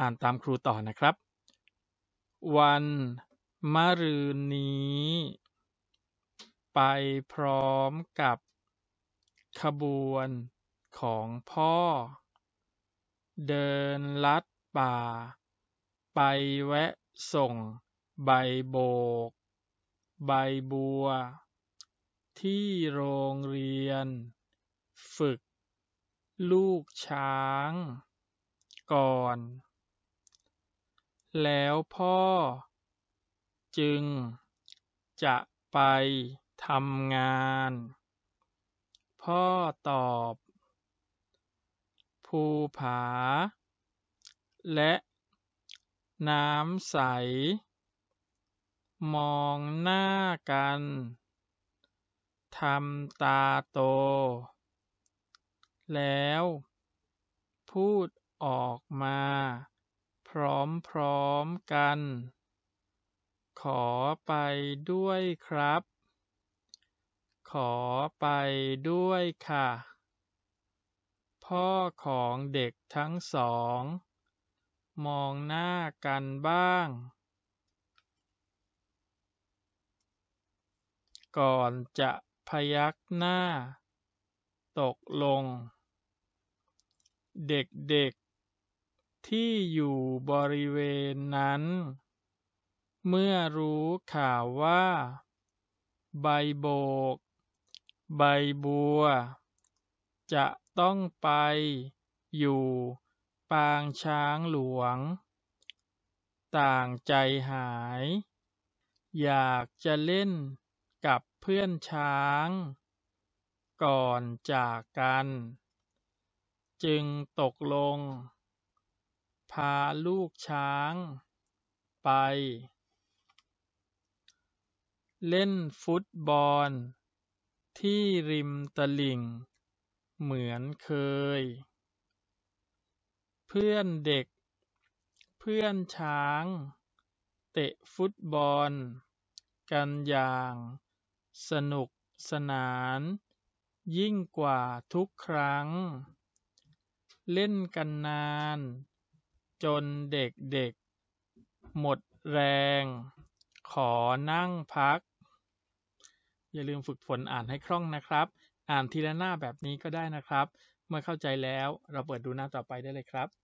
อ่านตามครูต่อนะครับ วันมะรืนนี้ ไปพร้อมกับขบวนของพ่อ เดินลัดป่า ไปแวะส่งใบโบก ใบบัว ที่โรงเรียน ฝึกลูกช้าง ก่อนแล้วพ่อจึงจะไปทำงาน พ่อตอบ ภูผา และน้ำใส มองหน้ากันทำตาโต แล้วพูดออกมาพร้อมๆกัน ขอไปด้วยครับ ขอไปด้วยค่ะ พ่อของเด็กทั้งสอง มองหน้ากันบ้าง ก่อนจะพยักหน้า ตกลง เด็กที่อยู่บริเวณนั้น เมื่อรู้ข่าวว่า ใบโบก ใบบัว จะต้องไปอยู่ปางช้างหลวง ต่างใจหาย อยากจะเล่นกับเพื่อนช้าง ก่อนจากกัน จึงตกลงพาลูกช้าง ไป เล่นฟุตบอล ที่ริมตลิ่ง เหมือนเคย เพื่อนเด็ก เพื่อนช้าง เตะฟุตบอล กันอย่าง สนุกสนาน ยิ่งกว่าทุกครั้ง เล่นกันนานจนเด็กๆหมดแรง ขอนั่งพัก อย่าลืมฝึกฝนอ่านให้คล่องนะครับ อ่านทีละหน้าแบบนี้ก็ได้นะครับ เมื่อเข้าใจแล้วเราเปิดดูหน้าต่อไปได้เลยครับ